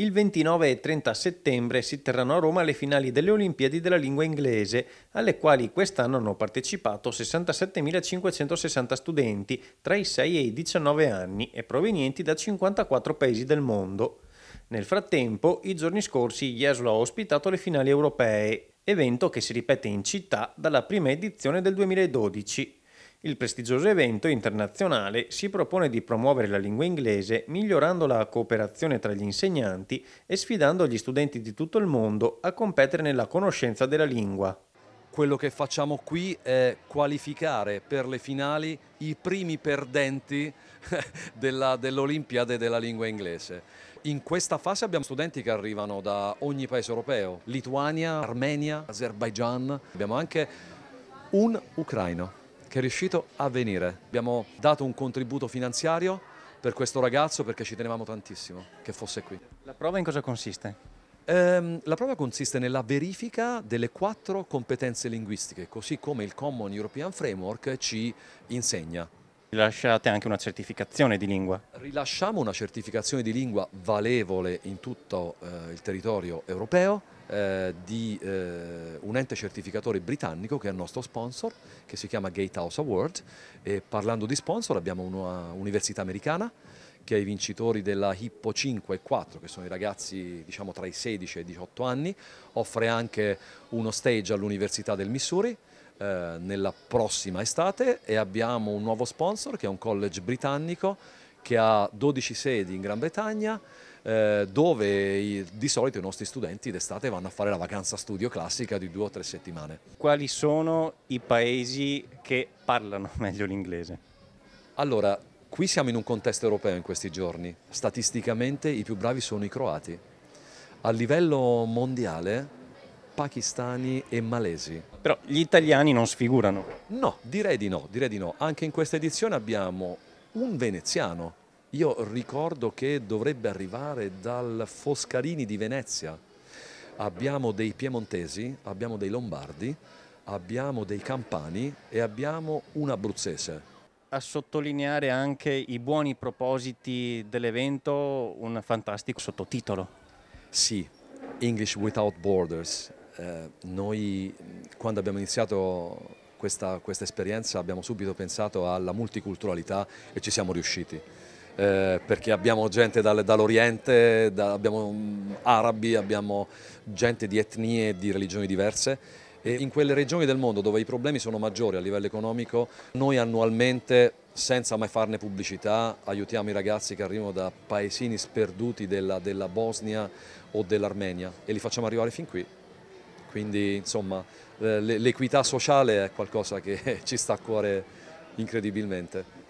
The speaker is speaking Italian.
Il 29 e 30 settembre si terranno a Roma le finali delle Olimpiadi della lingua inglese, alle quali quest'anno hanno partecipato 67.560 studenti tra i 6 e i 19 anni e provenienti da 54 paesi del mondo. Nel frattempo, i giorni scorsi Jeslo ha ospitato le finali europee, evento che si ripete in città dalla prima edizione del 2012. Il prestigioso evento internazionale si propone di promuovere la lingua inglese migliorando la cooperazione tra gli insegnanti e sfidando gli studenti di tutto il mondo a competere nella conoscenza della lingua. Quello che facciamo qui è qualificare per le finali i primi perdenti dell'Olimpiade dell della lingua inglese. In questa fase abbiamo studenti che arrivano da ogni paese europeo, Lituania, Armenia, Azerbaijan, abbiamo anche un ucraino che è riuscito a venire. Abbiamo dato un contributo finanziario per questo ragazzo perché ci tenevamo tantissimo che fosse qui. La prova in cosa consiste? Ehm, la prova consiste nella verifica delle quattro competenze linguistiche, così come il Common European Framework ci insegna. Rilasciate anche una certificazione di lingua? Rilasciamo una certificazione di lingua valevole in tutto eh, il territorio europeo eh, di eh, un ente certificatore britannico che è il nostro sponsor, che si chiama Gatehouse Award. E parlando di sponsor abbiamo un'università americana che ha i vincitori della Hippo 5 e 4, che sono i ragazzi diciamo, tra i 16 e i 18 anni, offre anche uno stage all'Università del Missouri, eh, nella prossima estate e abbiamo un nuovo sponsor che è un college britannico che ha 12 sedi in Gran Bretagna eh, dove i, di solito i nostri studenti d'estate vanno a fare la vacanza studio classica di due o tre settimane. Quali sono i paesi che parlano meglio l'inglese? Allora, qui siamo in un contesto europeo in questi giorni. Statisticamente i più bravi sono i croati. A livello mondiale pakistani e malesi. Però gli italiani non sfigurano. No, direi di no, direi di no. Anche in questa edizione abbiamo un veneziano io ricordo che dovrebbe arrivare dal Foscarini di Venezia. Abbiamo dei piemontesi, abbiamo dei lombardi, abbiamo dei campani e abbiamo un abruzzese a sottolineare anche i buoni propositi dell'evento, un fantastico sottotitolo. Sì, English Without Borders. Eh, noi quando abbiamo iniziato questa, questa esperienza abbiamo subito pensato alla multiculturalità e ci siamo riusciti eh, perché abbiamo gente dal, dall'Oriente, da, abbiamo mm, arabi, abbiamo gente di etnie e di religioni diverse e in quelle regioni del mondo dove i problemi sono maggiori a livello economico, noi annualmente, senza mai farne pubblicità, aiutiamo i ragazzi che arrivano da paesini sperduti della, della Bosnia o dell'Armenia e li facciamo arrivare fin qui. Quindi insomma eh, l'equità sociale è qualcosa che ci sta a cuore incredibilmente.